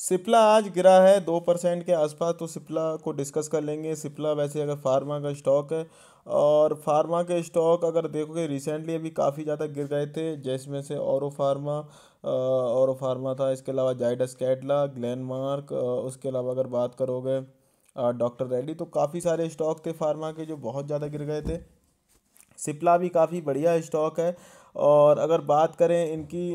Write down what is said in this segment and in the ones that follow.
सिप्ला आज गिरा है दो परसेंट के आसपास तो सिप्ला को डिस्कस कर लेंगे सिप्ला वैसे अगर फार्मा का स्टॉक है और फार्मा के स्टॉक अगर देखोगे रिसेंटली अभी काफ़ी ज़्यादा गिर गए थे जिसमें से औरो फार्मा औरो फार्मा था इसके अलावा जाइडस कैटला ग्लैनमार्क उसके अलावा अगर बात करोगे डॉक्टर रेड्डी तो काफ़ी सारे स्टॉक थे फार्मा के जो बहुत ज़्यादा गिर गए थे सिप्ला भी काफ़ी बढ़िया स्टॉक है और अगर बात करें इनकी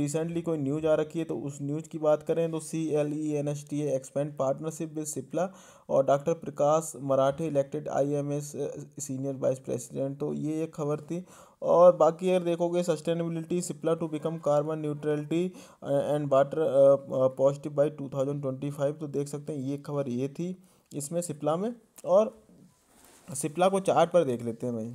रिसेंटली कोई न्यूज आ रखी है तो उस न्यूज की बात करें तो C L E N S T expand partnership with Cipla और doctor Prakash Marathe elected I M S senior vice president तो ये एक खबर थी और बाकी अगर देखोगे sustainability Cipla to become carbon neutrality and water positive by two thousand twenty five तो देख सकते हैं ये खबर ये थी इसमें सिप्ला में और सिप्ला को चार्ट पर देख लेते हैं भाई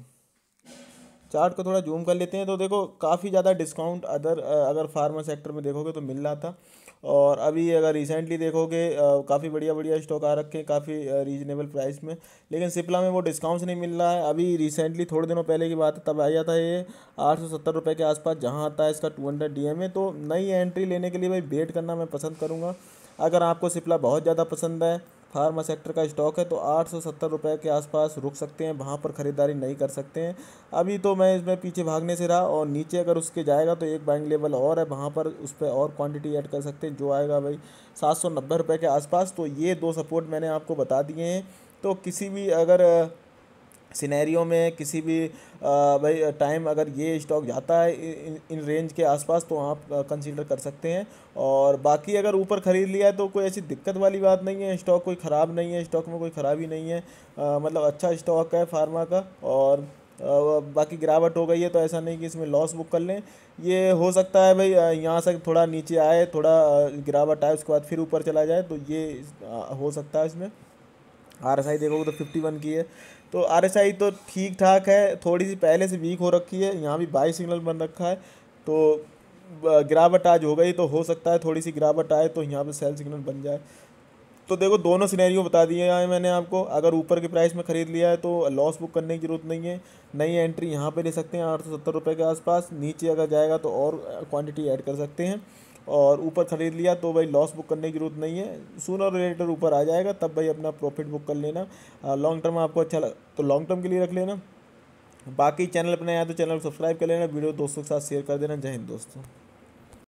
चार्ट को थोड़ा जूम कर लेते हैं तो देखो काफ़ी ज़्यादा डिस्काउंट अदर अगर फार्मा सेक्टर में देखोगे तो मिल रहा था और अभी अगर रिसेंटली देखोगे काफ़ी बढ़िया बढ़िया स्टॉक आ रखे हैं काफ़ी रीजनेबल प्राइस में लेकिन सिप्ला में वो डिस्काउंट्स नहीं मिल रहा है अभी रिसेंटली थोड़े दिनों पहले की बात है तब आया था ये आठ सौ सत्तर रुपये के आसपास जहाँ आता है इसका two hundred D M A तो नई एंट्री लेने के लिए भाई वेट करना मैं पसंद करूँगा अगर आपको सिप्ला बहुत ज़्यादा पसंद है फार्मा सेक्टर का स्टॉक है तो आठ सौ सत्तर रुपये के आसपास रुक सकते हैं वहाँ पर ख़रीदारी नहीं कर सकते हैं अभी तो मैं इसमें पीछे भागने से रहा और नीचे अगर उसके जाएगा तो एक बाइंग लेवल और है वहाँ पर उस पर और क्वांटिटी ऐड कर सकते हैं जो आएगा भाई सात सौ नब्बे रुपये के आसपास तो ये दो सपोर्ट मैंने आपको बता दिए हैं तो किसी भी अगर सिनेरियो में किसी भी भाई टाइम अगर ये स्टॉक जाता है इन, इन रेंज के आसपास तो आप कंसीडर कर सकते हैं और बाकी अगर ऊपर ख़रीद लिया है तो कोई ऐसी दिक्कत वाली बात नहीं है स्टॉक कोई ख़राब नहीं है स्टॉक में कोई ख़राबी नहीं है आ, मतलब अच्छा स्टॉक है फार्मा का और बाकी गिरावट हो गई है तो ऐसा नहीं कि इसमें लॉस बुक कर लें ये हो सकता है भाई यहाँ से थोड़ा नीचे आए थोड़ा गिरावट आए उसके बाद फिर ऊपर चला जाए तो ये हो सकता है इसमें आर एस आई देखोगे तो फिफ्टी वन की है तो आर एस आई तो ठीक ठाक है थोड़ी सी पहले से वीक हो रखी है यहाँ भी बाई सिग्नल बन रखा है तो गिरावट आज हो गई तो हो सकता है थोड़ी सी गिरावट आए तो यहाँ पे सेल सिग्नल बन जाए तो देखो दोनों सिनेरियो बता दिए हैं मैंने आपको अगर ऊपर के प्राइस में ख़रीद लिया है तो लॉस बुक करने की ज़रूरत नहीं है नई एंट्री यहाँ पे ले सकते हैं आठ सौ सत्तर रुपये के आसपास नीचे अगर जाएगा तो और क्वांटिटी ऐड कर सकते हैं और ऊपर ख़रीद लिया तो भाई लॉस बुक करने की जरूरत नहीं है सुन और रिलेटर ऊपर आ जाएगा तब भाई अपना प्रॉफिट बुक कर लेना लॉन्ग टर्म आपको अच्छा लग तो लॉन्ग टर्म के लिए रख लेना बाकी चैनल अपने आया तो चैनल सब्सक्राइब कर लेना वीडियो दोस्तों के साथ शेयर कर देना जय हिंद दोस्तों